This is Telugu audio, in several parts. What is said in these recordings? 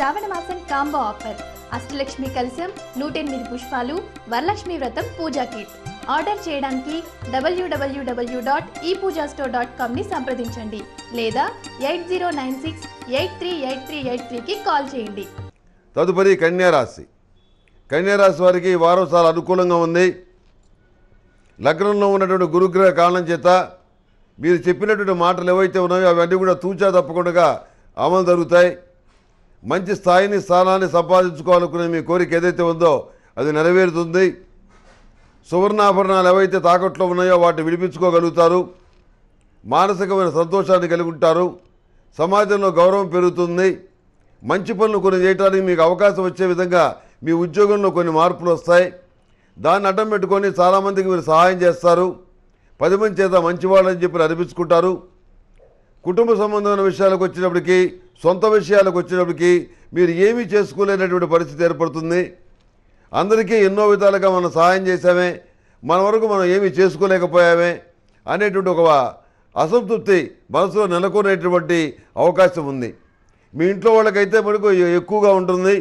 శ్రావణ మాసం కాంబో ఆఫర్ అష్టలక్ష్మి కలశం నూట ఎనిమిది పుష్పాలు వరలక్ష్మి వ్రతం పూజా కిట్ ఆర్డర్ చేయడానికి డబ్ల్యూడబ్ల్యూడబ్ల్యూ డాట్ ఈ పూజా స్టోర్ డాట్ కామ్ని సంప్రదించండి లేదా eight zero nine six eight three eight three eight త్రీకి కాల్ చేయండి తదుపరి కన్యారాశి కన్యారాశి వారికి వారం చాలా అనుకూలంగా ఉంది లగ్నంలో ఉన్నటువంటి గురుగ్రహ కారణం చేత మీరు చెప్పినటువంటి మాటలు ఏవైతే ఉన్నాయో అవన్నీ కూడా తూచా తప్పకుండా అమలు జరుగుతాయి మంచి స్థాయిని స్థానాన్ని సంపాదించుకోవాలనుకునే మీ కోరిక ఏదైతే ఉందో అది నెరవేరుతుంది సువర్ణాభరణాలు ఏవైతే తాకట్లో ఉన్నాయో వాటిని విడిపించుకోగలుగుతారు మానసికమైన సంతోషాన్ని కలిగి ఉంటారు సమాజంలో గౌరవం పెరుగుతుంది మంచి పనులు కొన్ని చేయడానికి మీకు అవకాశం వచ్చే విధంగా మీ ఉద్యోగంలో కొన్ని మార్పులు వస్తాయి దాన్ని అడ్డం పెట్టుకొని చాలామందికి మీరు సహాయం చేస్తారు పది మంది చేత మంచివాళ్ళని చెప్పి అనిపించుకుంటారు కుటుంబ సంబంధమైన విషయాలకు వచ్చినప్పటికీ సొంత విషయాలకు వచ్చినప్పటికి మీరు ఏమీ చేసుకోలేనటువంటి పరిస్థితి ఏర్పడుతుంది అందరికీ ఎన్నో విధాలుగా మనం సహాయం చేశామే మన వరకు మనం ఏమీ చేసుకోలేకపోయామే అనేటువంటి ఒక అసంతృప్తి మనసులో నెలకొనేటువంటి అవకాశం ఉంది మీ ఇంట్లో వాళ్ళకైతే మనకు ఎక్కువగా ఉంటుంది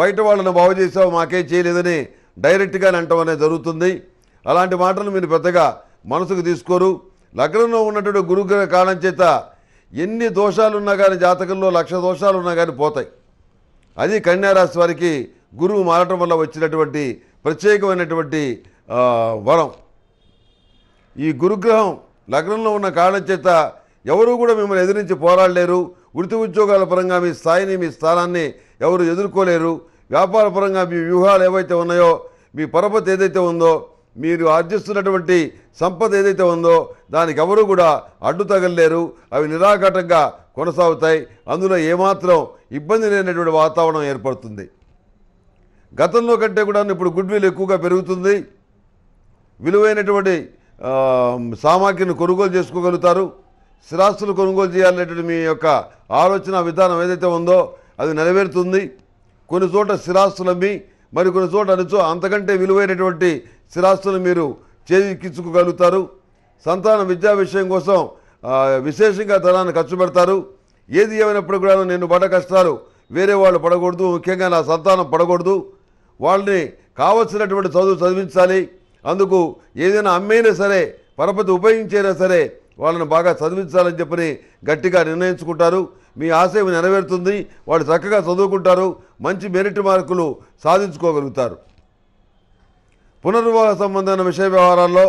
బయట వాళ్ళని బాగు చేసావు మాకేం చేయలేదని డైరెక్ట్గా అంటాం అనేది జరుగుతుంది అలాంటి మాటలు మీరు పెద్దగా మనసుకు తీసుకోరు లగ్నంలో ఉన్నటువంటి గురుగ్రహ కారణం చేత ఎన్ని దోషాలున్నా కానీ జాతకంలో లక్ష దోషాలున్నా కానీ పోతాయి అది కన్యారాశి వారికి గురువు మారటం వల్ల వచ్చినటువంటి ప్రత్యేకమైనటువంటి వరం ఈ గురుగ్రహం లగ్నంలో ఉన్న కారణం చేత ఎవరు కూడా మిమ్మల్ని ఎదిరించి పోరాడలేరు వృత్తి ఉద్యోగాల పరంగా మీ స్థాయిని మీ స్థానాన్ని ఎవరు ఎదుర్కోలేరు వ్యాపార పరంగా మీ వ్యూహాలు ఏవైతే ఉన్నాయో మీ పరపతి ఏదైతే ఉందో మీరు ఆర్జిస్తున్నటువంటి సంపద ఏదైతే ఉందో దానికి ఎవరు కూడా అడ్డు తగలలేరు అవి నిరాఘటంగా కొనసాగుతాయి అందులో ఏమాత్రం ఇబ్బంది లేనటువంటి వాతావరణం ఏర్పడుతుంది గతంలో కంటే కూడా ఇప్పుడు గుడ్ విల్ ఎక్కువగా పెరుగుతుంది విలువైనటువంటి సామాగ్రిని కొనుగోలు చేసుకోగలుగుతారు స్థిరాస్తులు కొనుగోలు చేయాలనేటువంటి మీ యొక్క ఆలోచన విధానం ఏదైతే ఉందో అది నెరవేరుతుంది కొన్ని చోట్ల స్థిరాస్తులమ్మి మరికొన్ని చోట అనుచో అంతకంటే విలువైనటువంటి స్థిరాస్తులు మీరు చేజిక్కించుకోగలుగుతారు సంతాన విద్యా విషయం కోసం విశేషంగా ధనాన్ని ఖర్చు పెడతారు ఏది ఏమైనప్పుడు కూడా నేను పడ కష్టాలు వేరే వాళ్ళు పడకూడదు ముఖ్యంగా నా సంతానం పడకూడదు వాళ్ళని కావలసినటువంటి చదువు చదివించాలి అందుకు ఏదైనా అమ్మైనా సరే పరపతి ఉపయోగించైనా సరే వాళ్ళని బాగా చదివించాలని చెప్పని గట్టిగా నిర్ణయించుకుంటారు మీ ఆశయం నెరవేరుతుంది వాడు చక్కగా చదువుకుంటారు మంచి మెరిట్ మార్కులు సాధించుకోగలుగుతారు పునర్వివాహ సంబంధమైన విషయ వ్యవహారాల్లో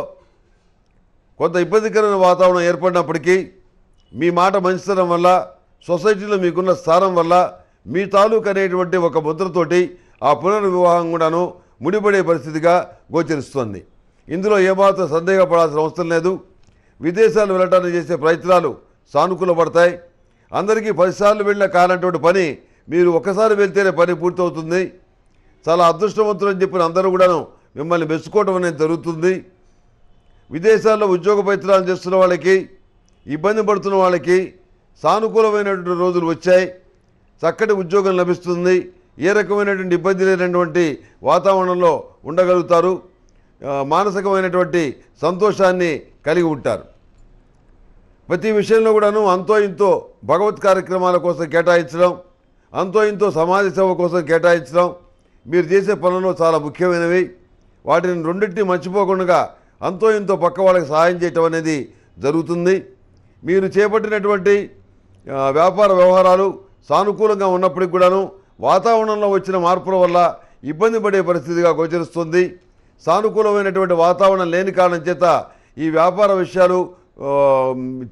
కొంత ఇబ్బందికరమైన వాతావరణం ఏర్పడినప్పటికీ మీ మాట మంచితనం వల్ల సొసైటీలో మీకున్న స్థానం వల్ల మీ తాలూకు అనేటువంటి ఒక ముద్రతోటి ఆ పునర్వివాహం కూడాను ముడిపడే పరిస్థితిగా గోచరిస్తోంది ఇందులో ఏమాత్రం సందేహపడాల్సిన అవసరం లేదు విదేశాలు వెళ్ళటానికి చేసే ప్రయత్నాలు సానుకూలపడతాయి అందరికీ పదిసార్లు వెళ్ళిన కానటువంటి పని మీరు ఒక్కసారి వెళ్తేనే పని పూర్తవుతుంది చాలా అదృష్టవంతులు అని చెప్పిన అందరూ కూడాను మిమ్మల్ని మెచ్చుకోవడం అనేది జరుగుతుంది విదేశాల్లో ఉద్యోగ ప్రయత్నాలు చేస్తున్న వాళ్ళకి ఇబ్బంది పడుతున్న వాళ్ళకి సానుకూలమైనటువంటి రోజులు వచ్చాయి చక్కటి ఉద్యోగం లభిస్తుంది ఏ రకమైనటువంటి ఇబ్బంది లేనటువంటి వాతావరణంలో ఉండగలుగుతారు మానసికమైనటువంటి సంతోషాన్ని కలిగి ఉంటారు ప్రతి విషయంలో కూడాను అంతో ఇంతో భగవత్ కార్యక్రమాల కోసం కేటాయించడం అంతో ఇంతో సమాజ సేవ కోసం కేటాయించడం మీరు చేసే పనులు చాలా ముఖ్యమైనవి వాటిని రెండింటిని మర్చిపోకుండా అంతో ఇంతో పక్క వాళ్ళకి సహాయం చేయటం అనేది జరుగుతుంది మీరు చేపట్టినటువంటి వ్యాపార వ్యవహారాలు సానుకూలంగా ఉన్నప్పటికి కూడాను వాతావరణంలో వచ్చిన మార్పుల వల్ల ఇబ్బంది పడే పరిస్థితిగా గోచరిస్తుంది సానుకూలమైనటువంటి వాతావరణం లేని కారణం చేత ఈ వ్యాపార విషయాలు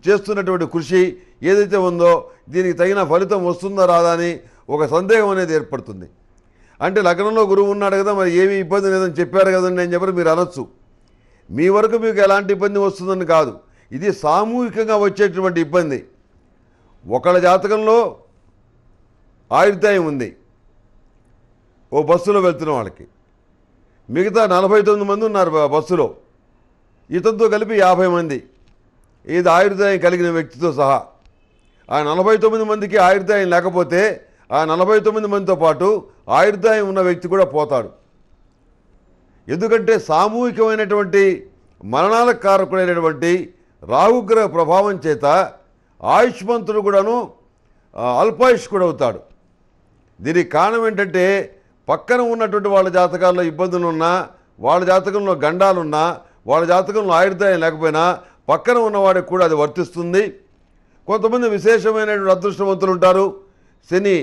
చేస్తున్నటువంటి కృషి ఏదైతే ఉందో దీనికి తగిన ఫలితం వస్తుందా రాదా అని ఒక సందేహం అనేది ఏర్పడుతుంది అంటే లగ్నంలో గురువు ఉన్నాడు కదా మరి ఏమీ ఇబ్బంది లేదని చెప్పారు కదండి అని చెప్పి మీరు అనొచ్చు మీ వరకు మీకు ఎలాంటి ఇబ్బంది వస్తుందని కాదు ఇది సామూహికంగా వచ్చేటువంటి ఇబ్బంది ఒకళ్ళ జాతకంలో ఆయుర్దాయం ఉంది ఓ బస్సులో వెళ్తున్న వాళ్ళకి మిగతా నలభై తొమ్మిది మంది ఉన్నారు బస్సులో ఇతనితో కలిపి యాభై మంది ఇది ఆయుర్దాయం కలిగిన వ్యక్తితో సహా ఆ నలభై తొమ్మిది మందికి ఆయుర్దాయం లేకపోతే ఆ నలభై తొమ్మిది మందితో పాటు ఆయుర్దాయం ఉన్న వ్యక్తి కూడా పోతాడు ఎందుకంటే సామూహికమైనటువంటి మరణాల కారకుడైనటువంటి రాహుగ్రహ ప్రభావం చేత ఆయుష్మంతుడు కూడాను అల్పాయుష్కుడు అవుతాడు దీనికి కారణం ఏంటంటే పక్కన ఉన్నటువంటి వాళ్ళ జాతకాల్లో ఇబ్బందులు ఉన్నా వాళ్ళ జాతకంలో గండాలున్నా వాళ్ళ జాతకంలో ఆయుర్దాయం లేకపోయినా పక్కన ఉన్నవాడికి కూడా అది వర్తిస్తుంది కొంతమంది విశేషమైనటువంటి అదృష్టవంతులు ఉంటారు శని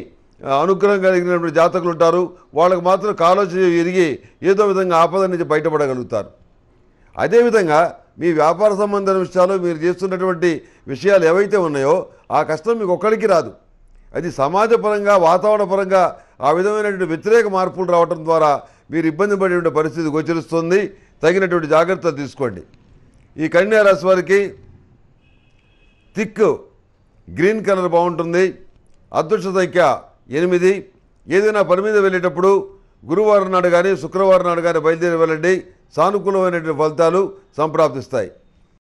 అనుగ్రహం కలిగినటువంటి జాతకులు ఉంటారు వాళ్ళకు మాత్రం కాలోచన ఎరిగి ఏదో విధంగా ఆపద నుంచి బయటపడగలుగుతారు అదేవిధంగా మీ వ్యాపార సంబంధమైన విషయాలు మీరు చేస్తున్నటువంటి విషయాలు ఏవైతే ఉన్నాయో ఆ కష్టం మీకు ఒక్కడికి రాదు అది సమాజపరంగా వాతావరణపరంగా ఆ విధమైనటువంటి వ్యతిరేక మార్పులు రావడం ద్వారా మీరు ఇబ్బంది పడేటువంటి పరిస్థితి గోచరిస్తుంది తగినటువంటి జాగ్రత్త తీసుకోండి ఈ రాశి వారికి తిక్కు గ్రీన్ కలర్ బాగుంటుంది అదృష్ట సంఖ్య ఎనిమిది ఏదైనా పని మీద వెళ్ళేటప్పుడు గురువారం నాడు కానీ శుక్రవారం నాడు కానీ బయలుదేరి వెళ్ళండి సానుకూలమైనటువంటి ఫలితాలు సంప్రాప్తిస్తాయి